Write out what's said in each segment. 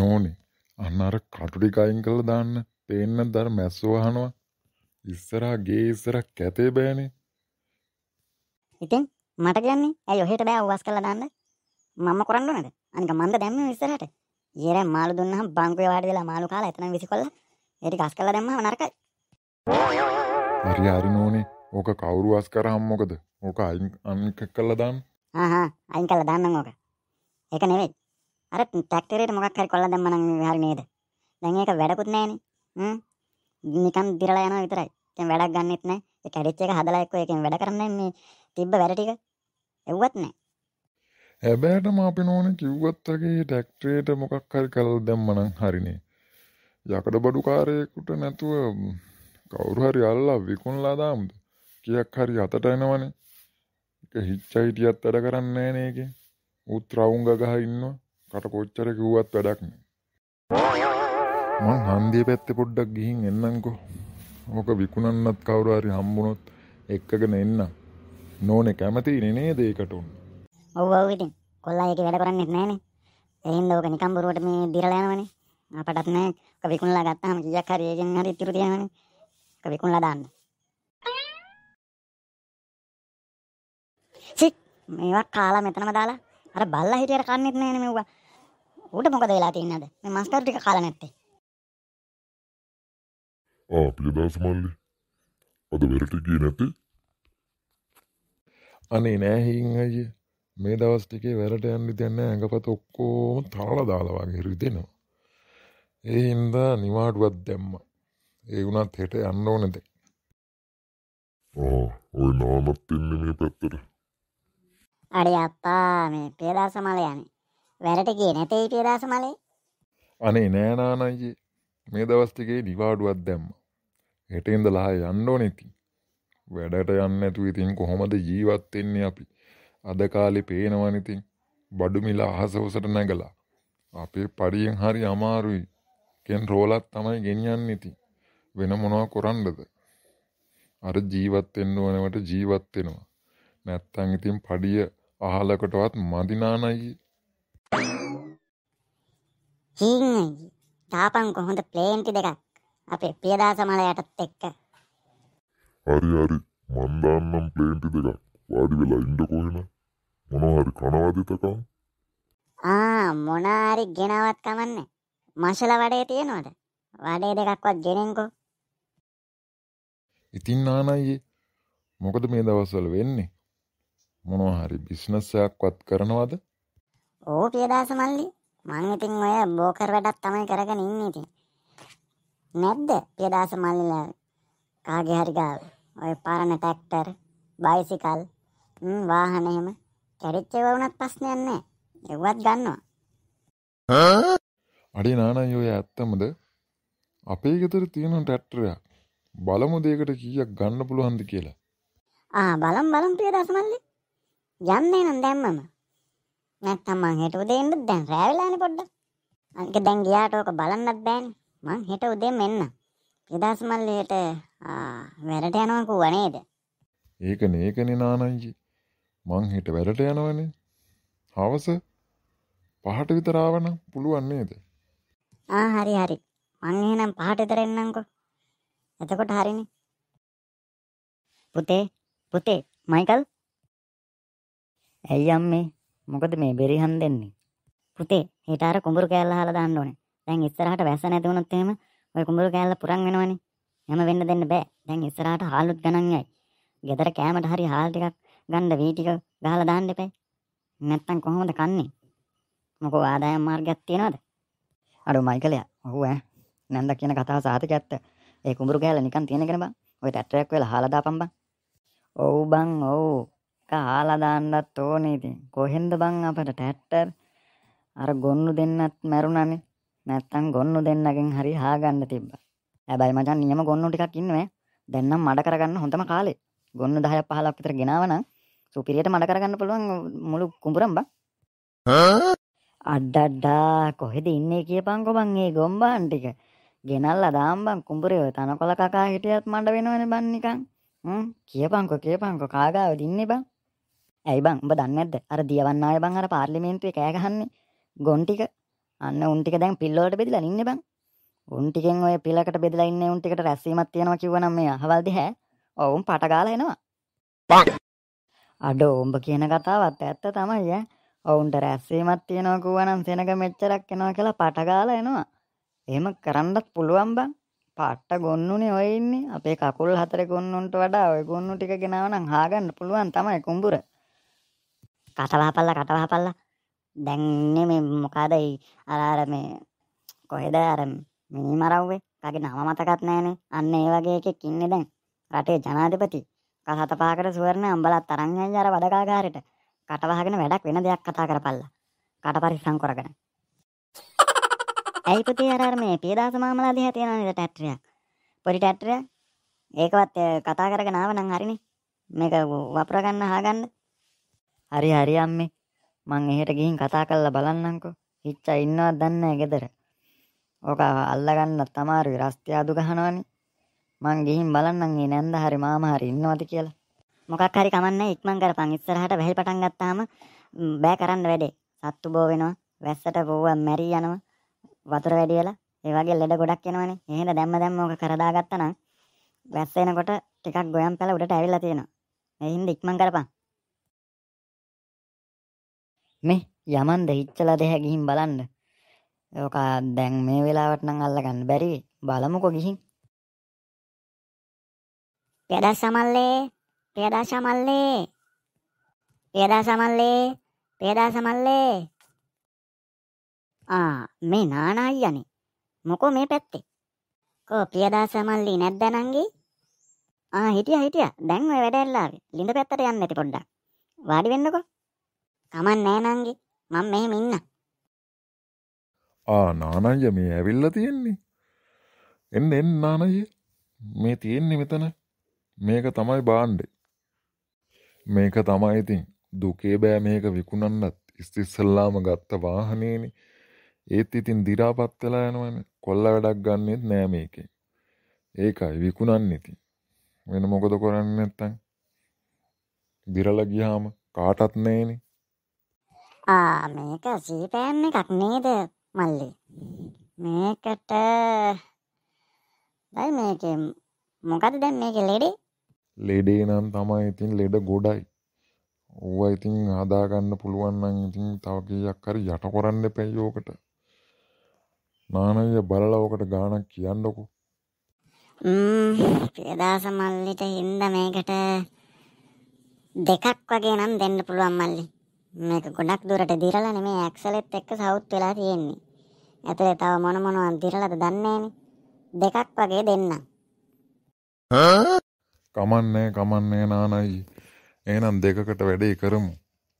නෝනේ අන්න අර කටුටි කයින් කරලා දාන්න පේන්න දර මැස්සෝ අහනවා ඉස්සරහා ගේ ඉස්සරහ කැතේ බෑනේ ඉතින් මට කියන්නේ ඇයි ඔහෙට බෑ උවස් කරලා දාන්න මම කරන්න ඕනද අනික මන්ද දැම්මේ ඉස්සරහට ඊයර මාළු දුන්නාම බංකුවේ වාඩි වෙලා මාළු කාලා එතන විසිකොල්ල ඒක ගස් කරලා දැම්මම නරකයි හරි හරි නෝනේ ඕක කවුරු වස් කරාම මොකද ඕක අයින් අනික කරලා දාන්න ආහා අයින් කරලා දාන්නම් ඕක ඒක නෙවෙයි අර ටැක්ටරයට මොකක් හරි කොල්ල දැම්ම නම් හරි නේද? දැන් ඒක වැඩකුත් නැහැනේ. හ්ම්. නිකන් දිරලා යනවා විතරයි. දැන් වැඩක් ගන්නෙත් නැහැ. ඒ කැඩිච්ච එක හදලා එක්කෝ ඒකෙන් වැඩ කරන්නේ මේ තිබ්බ වැඩ ටික. එව්වත් නැහැ. හැබෑටම අපි නෝන කිව්වත් වගේ ටැක්ටරයට මොකක් හරි කරලා දැම්ම නම් හරිනේ. යකඩ බඩුකාරයෙකුට නැතුව කවුරු හරි අල්ලා විකුණලා දාමුද කියක් හරි අතට එනවනේ එක හිච්චා හිටියත් වැඩ කරන්නේ නෑනේ ඒකේ උත් රවුංග ගහ ඉන්නවා කට කොච්චර කිව්වත් වැඩක් මං හන්දිය පැත්ත පොඩ්ඩක් ගිහින් එන්නංකෝ ඕක විකුණන්නත් කවුරුහරි හම්බුණොත් එක්කගෙන එන්න නෝනෙ කැමති නේ දේකට උන් ඔව් ඔව් ඉතින් කොල්ලා ඒක වැඩ කරන්නේ නැහනේ එහෙනම් ඕක නිකම් බොරුවට මේ දිරලා යනවනේ අපටත් නෑ ඔක විකුණලා ගත්තාම කීයක් හරි ඒකෙන් හරි ඉතුරු තියනවනේ ඔක විකුණලා දාන්න චික් මේවා කාලා මෙතනම දාලා අර බල්ලා හිටියට කන්නේත් නෑනේ මෙව්වා ඌට මොකද වෙලා තියන්නද මේ මස්කරු ටික කාලා නැත්තේ ආ පියදාස මල්ලි අද වෙරටි ගියේ නැති අනේ නෑ හින් අයියේ මේ දවස් ටිකේ වෙරට යන්න දෙන්නේ නැහැ ඇඟපත ඔක්කොම තරලා දාලා වගේ රිදෙනවා ඒ හින්දා නිවාඩුවක් දැම්මා ඒ වුණත් හෙට යන්න ඕනද ආ ওই නාමත් ඉන්නේ මේ පැත්තට අඩේ අප්පා මේ පේදාස මල යන්නේ වැරට ගේ නැතයි පියදස මලේ අනේ නෑනානයියේ මේ දවස්ටිකේ නිවාඩුවත් දැම්ම හෙටෙන්ද ලහ යන්නෝ නැති වැඩට යන්න ඇතු ඉතින් කොහොමද ජීවත්වෙන්නේ අපි අද කාලෙ පේනවනිතින් බඩුමිලා අහසවසට නැගලා අපේ පරියෙන් හරි අමාරුයි කෙන් රෝලත් තමයි ගෙනියන්න ඉති වෙන මොනවා කොරන්නද අර ජීවත්වෙන්න ඕනවට ජීවත්වෙනවා නැත්තං ඉතින් පඩිය අහලකටවත් මදිනානයි හීං තාපංකු හොඳ ප්ලේන්ටි දෙකක් අපේ පියදාස මල යටත් එක්ක හරි හරි මන්දාන්නම් ප්ලේන්ටි දෙකක් වාඩි වෙලා ඉන්ඩකොහෙන මොනහරි කනවාදිතකම් ආ මොනාරි ගෙනවත් කමන්න මශල වඩේ තියෙනවාද වඩේ දෙකක්වත් ගෙනෙන්කෝ ඉතින් නානයියේ මොකද මේ දවස්වල වෙන්නේ මොනහරි බිස්නස්සයක්වත් කරනවාද ඕ පියදාස මල්ලි මං ඉතින් ඔය බෝකර් වැඩක් තමයි කරගෙන ඉන්නේ ඉතින්. නැද්ද පියදාස මල්ලිලා කාගේ හරි ගාව ඔය පරණ ට්‍රැක්ටර් බයිසිකල් වාහන එහෙම කැරිච්ච ඒවා වුණත් ප්‍රශ්නයක් නැහැ. ඒවත් ගන්නවා. අඩේ නානයි ඔය ඇත්තමද අපේ ගෙදර තියෙන ට්‍රැක්ටරයක් බලමු දෙයකට කීයක් ගන්න පුළුවන්ද කියලා. ආ බලම් බලම් පියදාස මල්ලි. යන්නේ නම් දැම්මම. නැත්තම් මං හෙට උදේ එන්න දැන් රැවිලානේ පොඩ්ඩක්. අනික දැන් ගියාට ඕක බලන්නත් බෑනේ. මං හෙට උදේම එන්න. ප්‍රදාස් මල්ලියට වැඩට යනවා කූවා නේද? ඒකනේ ඒකනේ නානංජි. මං හෙට වැඩට යනවනේ. හවස පහට විතර ආවනම් පුළුවන් නේද? ආ හරි හරි. මං එහෙනම් පහට විතර එන්නම්කෝ. එතකොට හරිනේ. පුතේ පුතේ මයිකල් ඇයි අම්මේ මොකද මේ බෙරිහන් දෙන්නේ. පුතේ ඊට අර කුඹුරු කෑල්ල අහලා දාන්න ඕනේ. දැන් ඉස්සරහට වැස නැති වුණොත් එහෙම ඔය කුඹුරු කෑල්ල පුරන් වෙනවනේ. එහෙම වෙන්න දෙන්න බෑ. දැන් ඉස්සරහට හාලුත් ගණන් යයි. ගෙදර කෑමට හරි හාල් ටිකක් ගන්න වී ටික ගහලා දාන්න එපා. නැත්තම් කොහොමද කන්නේ? මොකෝ ආදායම් මාර්ගයක් තියනවද? අඩෝ මයිකලයා. ඔව් ඈ. නැන්ද කියන කතාව සාතික ඇත්ත. ඒ කුඹුරු කෑල්ල නිකන් තියෙනකන බං. ඔය ටැට්‍රයක් වෙලා හාලා දාපන් බං. ඔව් බං ඔව්. කාලා දාන්නත් ඕනේ ඉතින්. කොහෙන්ද බං අපට ටැක්ටර් අර ගොන්නු දෙන්නත් මැරුණානේ. නැත්තම් ගොන්නු දෙන්නගෙන් හරි හාගන්න තිබ්බා. හැබැයි මචං නියම ගොන්නු ටිකක් ඉන්නේ. දැන් නම් මඩ කරගන්න හොඳම කාලේ. ගොන්නු 10ක් 15ක් විතර ගෙනාවනම් සුපිරියට මඩ කරගන්න පුළුවන් මුළු කුඹරම් බං. අඩඩා කොහෙද ඉන්නේ කියපන්කෝ බං මේ ගොම්බාන් ටික. ගෙනල්ලා දාම් බං කුඹරේ ඔය තනකොළ කකා හිටියත් මඩ වෙනවනේ බං නිකන්. හ්ම් කියපන්කෝ කියපන්කෝ කාගාවද ඉන්නේ බං? ඇයි බං උඹ දන්නේ නැද්ද? අර දියවන්න ආවේ බං අර පාර්ලිමේන්තුවේ කෑ ගහන්නේ. ගොන් ටික. අන්න උන් ටික දැන් පිල් වලට බෙදලා ඉන්නේ බං. උන් ටිකෙන් ඔය පිලකට බෙදලා ඉන්නේ උන් ටිකට රැස්වීමක් තියනවා කිව්වනම් මේ අහවල් දිහැ. ඔවුන් පට ගාලා එනවා. බං. අඩෝ උඹ කියන කතාවත් ඇත්ත තමයි ඈ. ඔවුන්ට රැස්වීමක් තියනවා කිව්වනම් සෙනග මෙච්චරක් එනවා කියලා පට ගාලා එනවා. එහෙම කරන්නත් පුළුවන් බං. පට්ට ගොන්නුනේ ඔය ඉන්නේ අපේ කකුල් හතර ගොන්නුන්ට වඩා ඔය ගොන්නු ටික ගෙනාව නම් හාගන්න පුළුවන් තමයි කුඹුර. කටවහපල්ල කටවහපල්ල දැන්නේ මේ මොකාදයි අරාර මේ කොහෙද අරම් මිනිමරව්වේ කගේ නම මතකත් නෑනේ අන්න ඒ වගේ එකෙක් ඉන්නේ දැන් රටේ ජනාධිපති කහත පහකට සුවරණ අම්බලත් තරංගයන් අර වදකාගාරයට කටවහගෙන වැඩක් වෙන දෙයක් කතා කරපල්ලා කට පරිස්සම් කරගෙන ඇයි පුතේ අර අර මේ පියදාස මාමලා දිහා තියෙන නේද ටැට්රියක් පොඩි ටැට්‍රියක් ඒකවත් කතා කරගෙන ආව නම් හරිනේ මේක වපුර ගන්න අහගන්න හරි හරි අම්මේ මං එහෙට ගිහින් කතා කරලා බලන්නම්කෝ. ඉච්චා ඉන්නවද දන්නේ නැහැ ගෙදර. ඕක අල්ලගන්නත් අමාරුයි රස්තිය අදු ගහනවනේ. මං ගිහින් බලන්නම් මේ නැන්ද හරි මාම හරි ඉන්නවද කියලා. මොකක් හරි කමන්නේ ඉක්මන් කරපන්. ඉස්සරහට වැහිල් පටන් ගත්තාම බෑ කරන්න වැඩේ. සත්තු බෝ වෙනවා. වැස්සට වෝවා මැරී යනවා. වතුර වැඩි වෙලා ඒ වගේ ලෙඩ ගොඩක් එනවනේ. එහෙනම් දැම්ම දැම්ම ඕක කරදාගත්තා නම් වැස්ස එනකොට ටිකක් ගොයම් පැල උඩට ඇවිල්ලා තියෙනවා. ඒ හින්දා ඉක්මන් කරපන්. මේ යමන්ද ඉච්චලා දෙහැ ගිහින් බලන්න ඕකා දැන් මේ වෙලාවට නම් අල්ලගන්න බැරි බලමුකෝ ගිහින් පියදා සමල්ලේ පියදා සමල්ලේ පියදා සමල්ලේ පියදා සමල්ලේ ආ මේ නානා අයියානේ මොකෝ මේ පැත්තේ කෝ පියදා සමල්ලි නැද්ද නංගි ආ හිටියා හිටියා දැන් ඔය වැඩ ඇල්ලාවේ ලිඳ පැත්තට යන්න ඇති පොඩ්ඩක් වාඩි වෙන්නකෝ කමන් නෑ නංගේ මං මෙහෙම ඉන්න ආ නානංය මේ ඇවිල්ල තියෙන්නේ එන්න එන්න නානය මේ තියෙන්නේ මෙතන මේක තමයි බාණ්ඩ මේක තමයි ඉතින් දුකේ බෑ මේක විකුණන්නත් ඉස්තිස්සල්ලාම ගත්ත වාහනේනේ ඒත් ඉතින් දිරාපත් වෙලා යනවනේ කොල්ල වැඩක් ගන්නෙත් නෑ මේකේ ඒකයි විකුණන්න ඉතින් වෙන මොකද කරන්නේ නැත්තම් දිරලා ගියාම කාටත් නෑනේ ආ මේක සීපෑම් එකක් නේද මල්ලි මේකට දැයි මේක මොකද දැන් මේක ලෙඩේ ලෙඩේ නම් තමයි ඉතින් ලෙඩ ගොඩයි ඕවා ඉතින් හදාගන්න පුළුවන්නම් ඉතින් තව කීයක් හරි යට කරන්න එපැයි ඕකට නානය බලලා ඕකට ගානක් කියන්නකෝ ප්‍රදාස මල්ලිට හින්ද මේකට දෙකක් වගේ නම් දෙන්න පුළුවන් මල්ලි මේක ගොඩක් දුරට දිරලා නෙමේ ඇක්සලෙත් එක්ක සවුත් වෙලා තියෙන්නේ. ඇතුලේ තව මොන මොනවද දිරලාද දන්නේ දෙකක් වගේ දෙන්නම්. කමන්නේ කමන්නේ නානයි. එහෙනම් දෙකකට වැඩේ කරමු.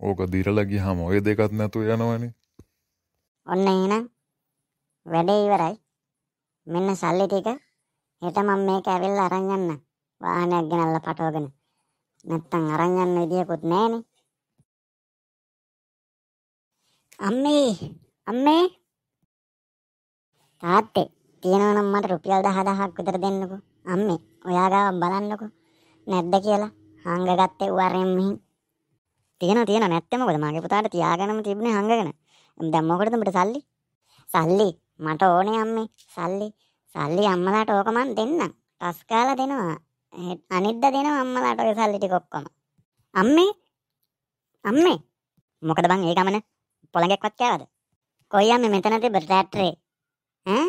ඕක දිරලා ගියාම ওই දෙකත් නැතුව යනවනේ. ඔන්න එහෙනම් වැඩේ ඉවරයි. මෙන්න සල්ලි ටික හෙට මම මේක ඇවිල්ලා අරන් යන්න. වාහනයක් ගෙනල්ලා පටවගෙන. නැත්තම් අරන් යන්න විදියකුත් නැහනේ. අම්මේ අම්මේ තාත්තේ තියෙනවා නම් මට රුපියල් 10000ක් විතර දෙන්නකෝ අම්මේ ඔයා ගාව බලන්නකෝ නැද්ද කියලා හංග ගත්තේ වරෙන් මෙහින් තියෙනවා තියෙනවා නැත්තේ මොකද මගේ පුතාට තියාගෙනම තිබුණේ හංගගෙන දැන් මොකටද උඹට සල්ලි සල්ලි මට ඕනේ අම්මේ සල්ලි සල්ලි අම්මලාට ඕක මන් දෙන්නම් ටස් කාලා දෙනවා අනිද්දා දෙනවා අම්මලාට ඔය සල්ලි ටික ඔක්කොම අම්මේ අම්මේ මොකද බං ඒ ගමන පොළඟෙක්වත් කෑවද කොයියා මේ මෙතන තිබ රැට්ටරේ ඈ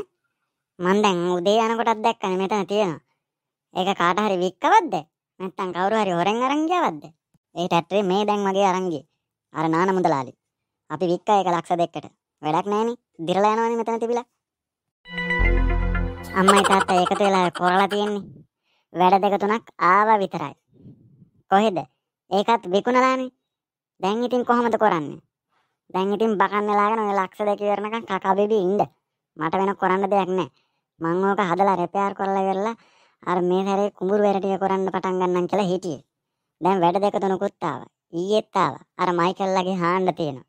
මන් දැන් උදේ යනකොටත් දැක්කනේ මෙතන තියෙනවා ඒක කාට හරි වික්කවද්ද නැත්තම් කවුරු හරි හොරෙන් අරන් ගියවද්ද ඒ රැට්ටරේ මේ දැන් වගේ අරන් ගියේ අර නාන මුදලාලි අපි වික්කා ඒක ලක්ෂ දෙකකට වැඩක් නැහනේ දිරලා යනවනේ මෙතන තිබිලා අම්මයි තාත්තා එකතු වෙලා කොරලා තියෙන්නේ වැඩ දෙක තුනක් ආවා විතරයි කොහෙද ඒකත් විකුණලානේ දැන් ඉතින් කොහොමද කරන්නේ දැන් ඉතින් බකන්නලාගෙන ඔය ලක්ෂ දෙක ඉවරනකම් කකා බිබී ඉන්න. මට වෙන කරන්න දෙයක් නැහැ. මං ඕක හදලා රිපෙයාර් කරලා කරලා අර මේ සැරේ කුඹුරු වැර ටික කරන්න පටන් ගන්නම් කියලා හිටියේ. දැන් වැඩ දෙක තුනකුත් ආවා. ඊයේත් ආවා. අර මයිකල්ලාගේ හාන්න තියෙනවා.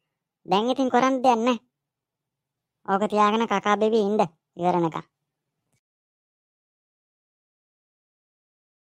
දැන් ඉතින් කරන්න දෙයක් නැහැ. ඕක තියාගෙන කකා බෙබී ඉන්න ඉවරනකම්.